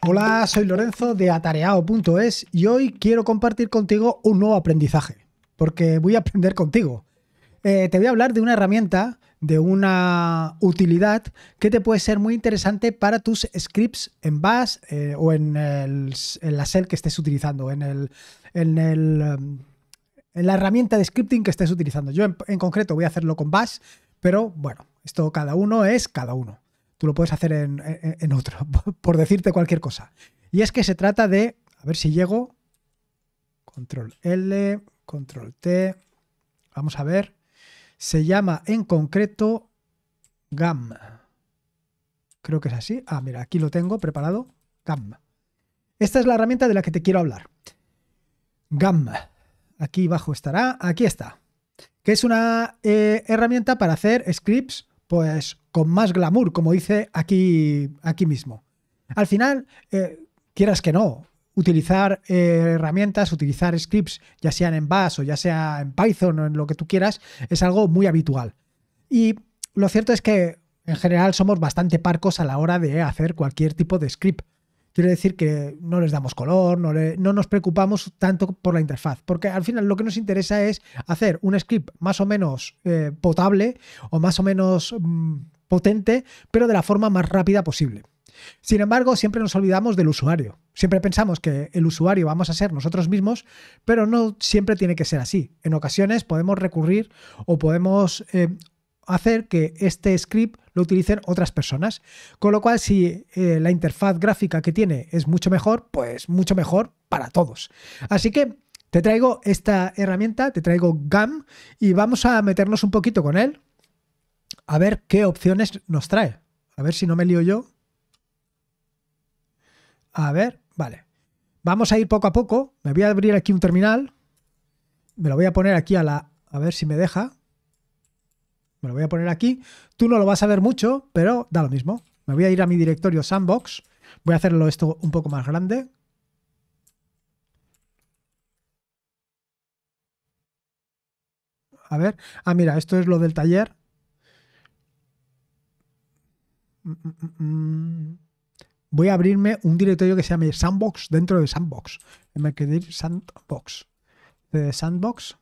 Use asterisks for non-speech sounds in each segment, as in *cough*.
Hola, soy Lorenzo de atareado.es y hoy quiero compartir contigo un nuevo aprendizaje, porque voy a aprender contigo. Eh, te voy a hablar de una herramienta, de una utilidad que te puede ser muy interesante para tus scripts en Bash eh, o en, la shell que estés utilizando, en, el, en, em, la herramienta de scripting que estés utilizando. Yo en, concreto voy a hacerlo con Bash, pero bueno, esto cada uno es cada uno tú lo puedes hacer en, otro, *laughs* por decirte cualquier cosa. Y es que se trata de, a ver si llego, control L, control T, vamos a ver, se llama en concreto GAM. Creo que es así. Ah, mira, aquí lo tengo preparado, GAM. Esta es la herramienta de la que te quiero hablar. GAM. Aquí abajo estará, aquí está. Que es una eh, herramienta para hacer scripts, pues con más glamour, como dice aquí, aquí mismo. Al final, eh, quieras que no, utilizar eh, herramientas, utilizar scripts, ya sean en Bash o ya sea en Python o en lo que tú quieras, es algo muy habitual. Y lo cierto es que en general somos bastante parcos a la hora de hacer cualquier tipo de script. Quiere decir que no les damos color, no, nos preocupamos tanto por la interfaz, porque al final lo que nos interesa es hacer un script más o menos eh, potable o más o menos... Mm, potente, pero de la forma más rápida posible. Sin embargo, siempre nos olvidamos del usuario. Siempre pensamos que el usuario vamos a ser nosotros mismos, pero no siempre tiene que ser así. En ocasiones podemos recurrir o podemos eh, hacer que este script lo utilicen otras personas. Con lo cual, si eh, la interfaz gráfica que tiene es mucho mejor, pues mucho mejor para todos. Así que te traigo esta herramienta, te traigo GAM y vamos a meternos un poquito con él, a ver qué opciones nos trae. A ver si no me lío yo. A ver, vale. Vamos a ir poco a poco. Me voy a abrir aquí un terminal. Me lo voy a poner aquí a la... A ver si me deja. Me lo voy a poner aquí. Tú no lo vas a ver mucho, pero da lo mismo. Me voy a ir a mi directorio sandbox. Voy a hacerlo esto un poco más grande. A ver. Ah, mira, esto es lo del taller. voy a abrirme un directorio que se llame Sandbox dentro de Sandbox. Me quedé Sandbox. De Sandbox.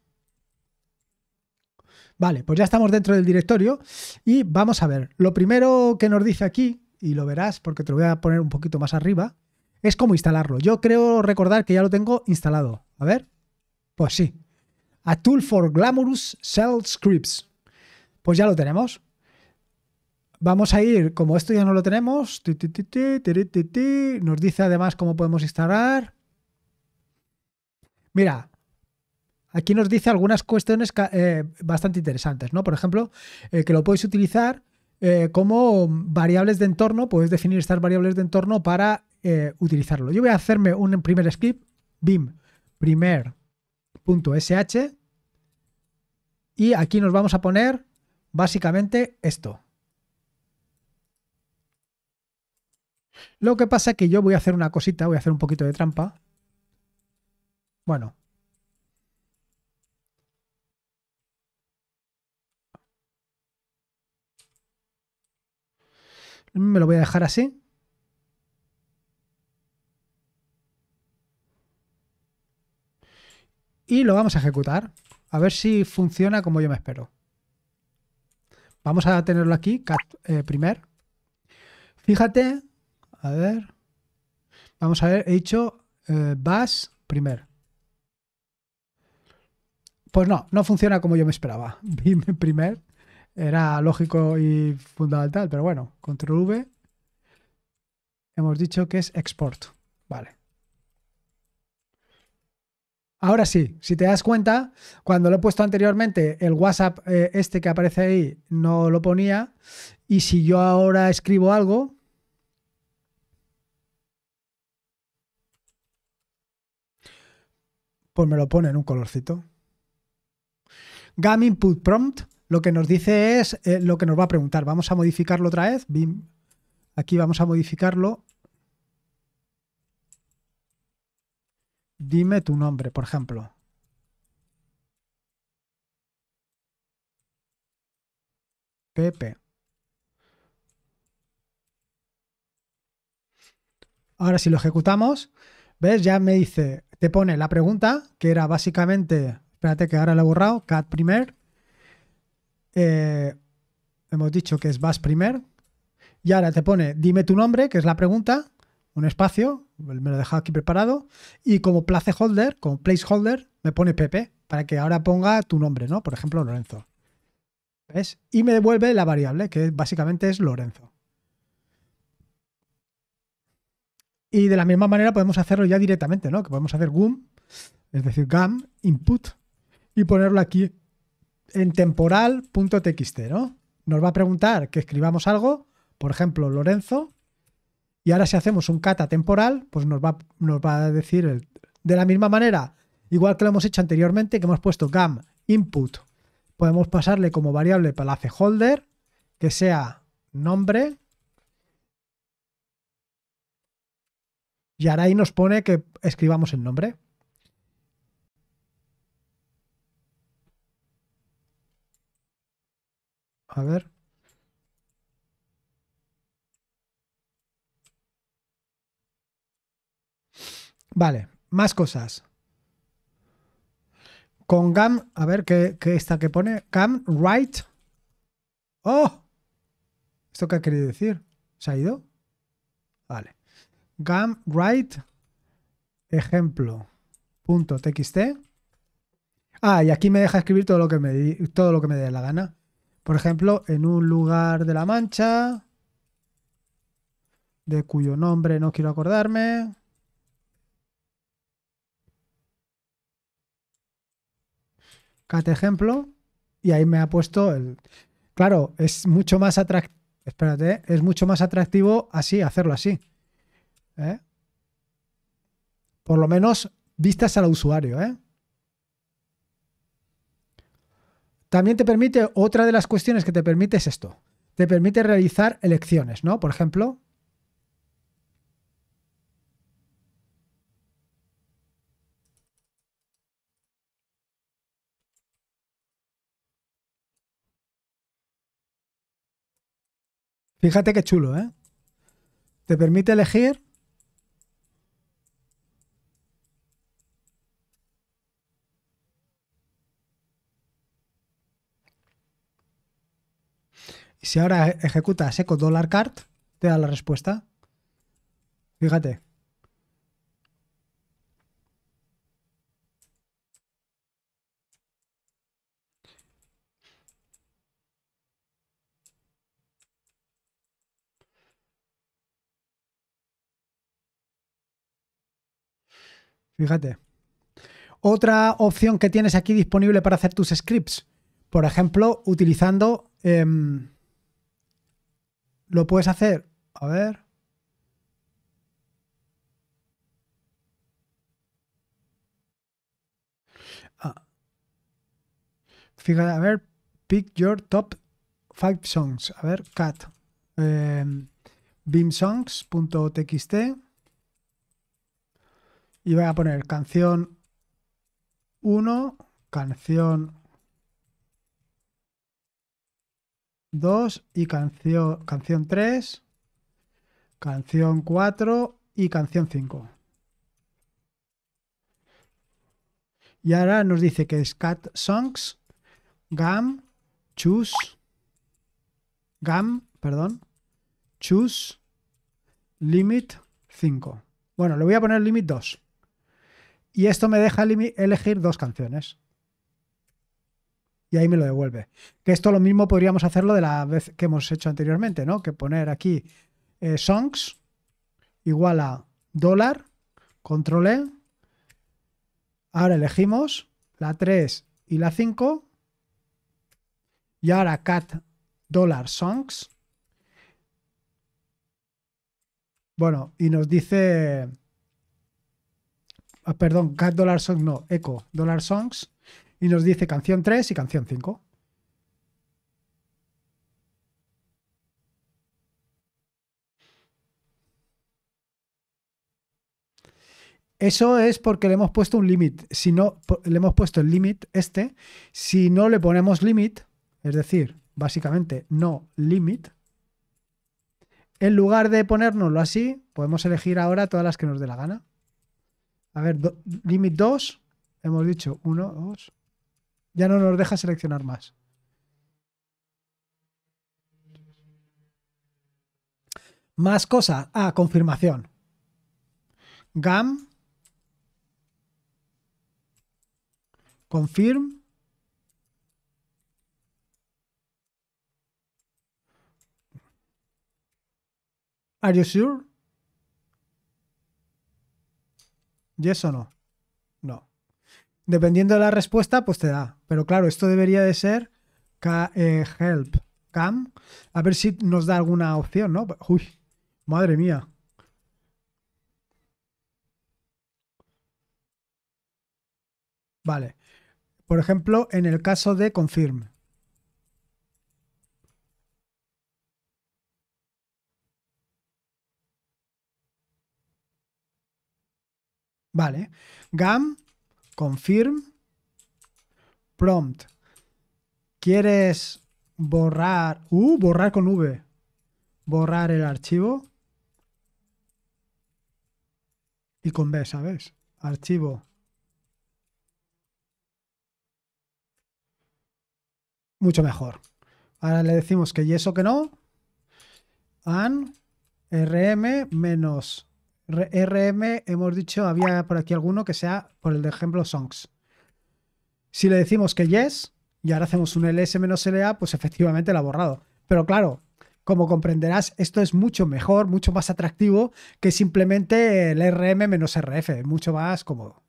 Vale, pues ya estamos dentro del directorio y vamos a ver. Lo primero que nos dice aquí, y lo verás porque te lo voy a poner un poquito más arriba, es cómo instalarlo. Yo creo recordar que ya lo tengo instalado. A ver. Pues sí. A tool for glamorous shell scripts. Pues ya lo tenemos. Vamos a ir, como esto ya no lo tenemos, nos dice además cómo podemos instalar. Mira, aquí nos dice algunas cuestiones eh, bastante interesantes, ¿no? Por ejemplo, eh, que lo podéis utilizar eh, como variables de entorno, podéis definir estas variables de entorno para utilizarlo. Yo voy a hacerme un primer script, bim primer.sh, y aquí nos vamos a poner básicamente esto. Lo que pasa es que yo voy a hacer una cosita, voy a hacer un poquito de trampa. Bueno. Me lo voy a dejar así. Y lo vamos a ejecutar. A ver si funciona como yo me espero. Vamos a tenerlo aquí, primero. Eh, primer. Fíjate a ver. Vamos a ver, he dicho eh, primer. Pues no, no funciona como yo me esperaba. Bim *laughs* primer era lógico y fundamental, pero bueno, control V. Hemos dicho que es export. Vale. Ahora sí, si te das cuenta, cuando lo he puesto anteriormente, el WhatsApp eh, este que aparece ahí no lo ponía. Y si yo ahora escribo algo, pues me lo pone en un colorcito. Gam input prompt lo que nos dice es eh, lo que nos va a preguntar. Vamos a modificarlo otra vez. Aquí vamos a modificarlo. Dime tu nombre, por ejemplo. Pepe. Ahora si lo ejecutamos, ¿ves? Ya me dice te pone la pregunta, que era básicamente, espérate que ahora la he borrado, cat primer. Eh, hemos dicho que es vas primer. Y ahora te pone, dime tu nombre, que es la pregunta, un espacio, me lo he dejado aquí preparado. Y como placeholder, como placeholder, me pone Pepe, para que ahora ponga tu nombre, ¿no? Por ejemplo, Lorenzo. ¿Ves? Y me devuelve la variable, que básicamente es Lorenzo. Y de la misma manera podemos hacerlo ya directamente, ¿no? Que podemos hacer GUM, es decir, GAM, input, y ponerlo aquí en temporal.txt, ¿no? Nos va a preguntar que escribamos algo, por ejemplo, Lorenzo, y ahora si hacemos un cata temporal, pues nos va, nos va a decir de la misma manera, igual que lo hemos hecho anteriormente, que hemos puesto GAM input, podemos pasarle como variable para la holder que sea nombre y ahora ahí nos pone que escribamos el nombre. A ver. Vale, más cosas. Con GAM, a ver qué, está que pone. GAM write ¡Oh! ¿Esto qué ha querido decir? ¿Se ha ido? Vale gam write ejemplo Ah, y aquí me deja escribir todo lo que me todo lo que me dé la gana. Por ejemplo, en un lugar de la Mancha de cuyo nombre no quiero acordarme. Cat ejemplo y ahí me ha puesto el Claro, es mucho más atractivo, espérate, es mucho más atractivo así hacerlo así. ¿eh? Por lo menos vistas al usuario. ¿eh? También te permite, otra de las cuestiones que te permite es esto. Te permite realizar elecciones, ¿no? Por ejemplo, Fíjate qué chulo, ¿eh? Te permite elegir si ahora ejecutas eco dollar card, te da la respuesta. Fíjate. Fíjate. Otra opción que tienes aquí disponible para hacer tus scripts. Por ejemplo, utilizando... Em, lo puedes hacer. A ver. Ah. Fíjate, a ver, pick your top five songs. A ver, cat. Eh, em, beamsongs.txt y voy a poner canción 1, canción 2 y canción, canción 3, canción 4 y canción 5. Y ahora nos dice que es cat songs, gam, choose, gam, perdón, choose, limit 5. Bueno, le voy a poner limit 2. Y esto me deja elegir dos canciones y ahí me lo devuelve. Que esto lo mismo podríamos hacerlo de la vez que hemos hecho anteriormente, ¿no? Que poner aquí eh, songs igual a dólar, control E. Ahora elegimos la 3 y la 5. Y ahora cat dólar songs. Bueno, y nos dice... Ah, perdón, cat dólar songs, no, eco dólar songs y nos dice canción 3 y canción 5. Eso es porque le hemos puesto un límite. Si no, le hemos puesto el límite este. Si no le ponemos límite, es decir, básicamente no límite, en lugar de ponérnoslo así, podemos elegir ahora todas las que nos dé la gana. A ver, límite 2, hemos dicho 1, 2, ya no nos deja seleccionar más. Más cosas. Ah, confirmación. GAM. Confirm. Are you sure? Yes o no. No. Dependiendo de la respuesta, pues te da. Pero claro, esto debería de ser eh, help, cam. A ver si nos da alguna opción, ¿no? Uy, madre mía. Vale. Por ejemplo, en el caso de confirm. Vale. Gam, confirm. Prompt. ¿Quieres borrar? Uh, borrar con V. Borrar el archivo. Y con B, ¿sabes? Archivo. Mucho mejor. Ahora le decimos que y eso que no. An rm menos. Rm, hemos dicho, había por aquí alguno que sea por el de ejemplo songs. Si le decimos que yes y ahora hacemos un ls-la, pues efectivamente la ha borrado. Pero claro, como comprenderás, esto es mucho mejor, mucho más atractivo que simplemente el rm-rf, mucho más cómodo.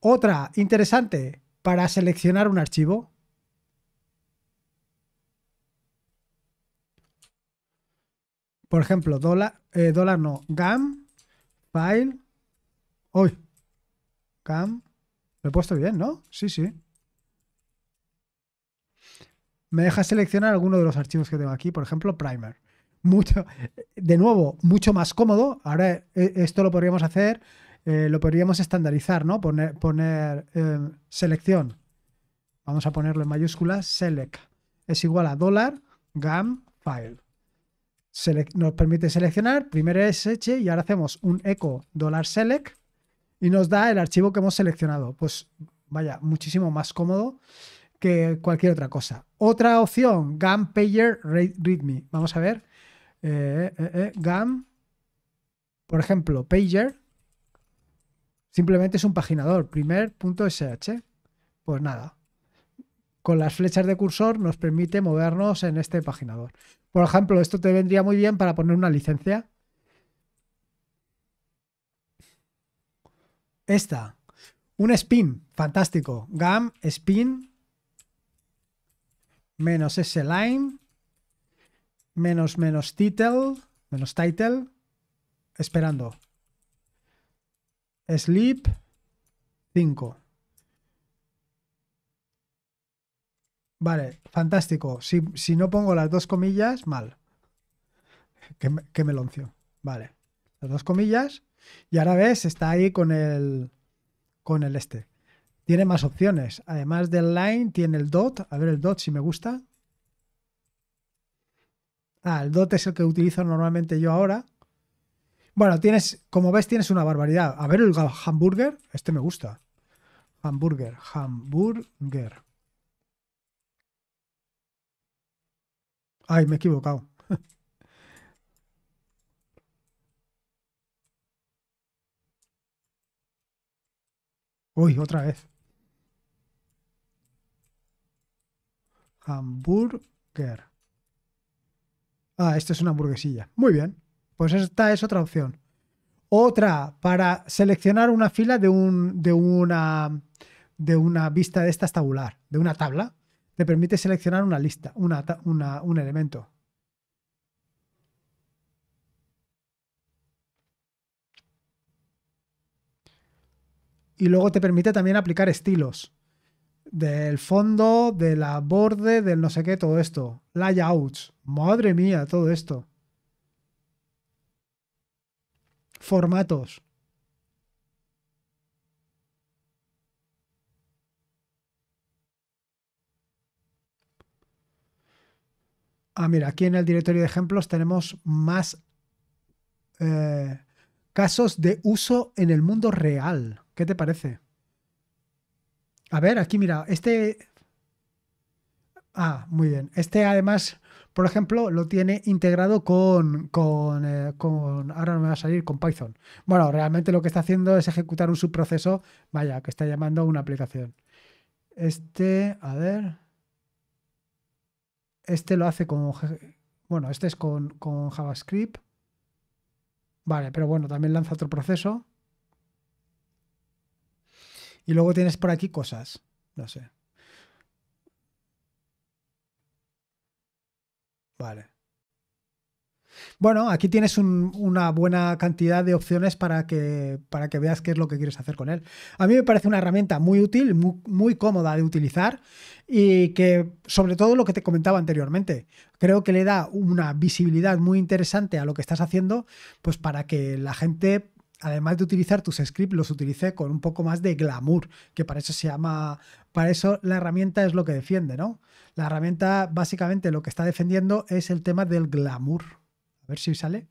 Otra interesante para seleccionar un archivo. Por ejemplo, dólar, eh, dólar no, gam, file, hoy, gam, lo he puesto bien, ¿no? Sí, sí. Me deja seleccionar alguno de los archivos que tengo aquí, por ejemplo, primer. Mucho, de nuevo, mucho más cómodo. Ahora eh, esto lo podríamos hacer, eh, lo podríamos estandarizar, ¿no? Poner, poner em, selección. Vamos a ponerlo en mayúsculas, select. Es igual a dólar, file. nos permite seleccionar, primero SH y ahora hacemos un eco dólar select y nos da el archivo que hemos seleccionado. Pues vaya, muchísimo más cómodo que cualquier otra cosa. Otra opción, GAM Pager Readme. Vamos a ver. Eh, eh, eh, GAM, por ejemplo, Pager. Simplemente es un paginador, primer.sh. Pues nada. Con las flechas de cursor nos permite movernos en este paginador. Por ejemplo, esto te vendría muy bien para poner una licencia. Esta. Un spin. Fantástico. Gam, spin. Menos S line. Menos, menos title. Menos title. Esperando. Sleep. 5. Vale, fantástico. Si, no pongo las dos comillas, mal. Que, que meloncio. Vale. Las dos comillas. Y ahora ves, está ahí con el, con el este. Tiene más opciones. Además del line, tiene el dot. A ver el dot si me gusta. Ah, el dot es el que utilizo normalmente yo ahora. Bueno, tienes, como ves, tienes una barbaridad. A ver el hamburger. Este me gusta. Hamburger, hamburger. Ay, me he equivocado. *laughs* Uy, otra vez. Hamburger. Ah, esto es una hamburguesilla. Muy bien. Pues esta es otra opción. Otra para seleccionar una fila de, un, de, una, de una vista de estas tabular, de una tabla. Te permite seleccionar una lista, una, un elemento. y luego te permite también aplicar estilos del fondo, de la borde, del no sé qué, todo esto. Layouts. Madre mía, todo esto. Formatos. Ah, mira, aquí en el directorio de ejemplos tenemos más eh, casos de uso en el mundo real. ¿Qué te parece? A ver, aquí mira, este... Ah, muy bien. Este además, por ejemplo, lo tiene integrado con... Eh, ahora no me va a salir con Python. Bueno, realmente lo que está haciendo es ejecutar un subproceso, vaya, que está llamando a una aplicación. Este, a ver. Este lo hace con... Bueno, este es con, con JavaScript. Vale, pero bueno, también lanza otro proceso. Y luego tienes por aquí cosas. No sé. Vale. Bueno, aquí tienes una buena cantidad de opciones para que, para que veas qué es lo que quieres hacer con él. A mí me parece una herramienta muy útil, muy, muy cómoda de utilizar y que, sobre todo lo que te comentaba anteriormente, creo que le da una visibilidad muy interesante a lo que estás haciendo, pues para que la gente además de utilizar tus scripts, los utilicé con un poco más de glamour, que para eso se llama, para eso la herramienta es lo que defiende, ¿no? La herramienta básicamente lo que está defendiendo es el tema del glamour. A ver si sale,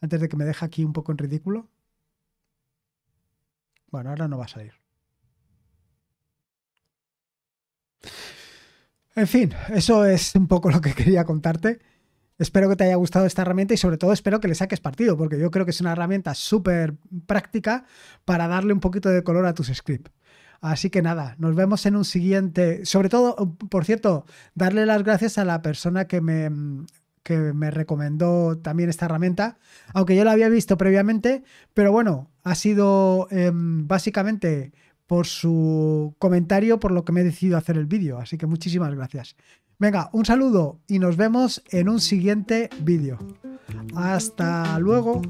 antes de que me deje aquí un poco en ridículo. Bueno, ahora no va a salir. En fin, eso es un poco lo que quería contarte. Espero que te haya gustado esta herramienta y sobre todo espero que le saques partido, porque yo creo que es una herramienta súper práctica para darle un poquito de color a tus scripts. Así que nada, nos vemos en un siguiente. Sobre todo, por cierto, darle las gracias a la persona que me, que me recomendó también esta herramienta, aunque yo la había visto previamente, pero bueno, ha sido em, básicamente por su comentario por lo que me he decidido hacer el vídeo. Así que muchísimas gracias. Venga, un saludo y nos vemos en un siguiente vídeo. Hasta luego.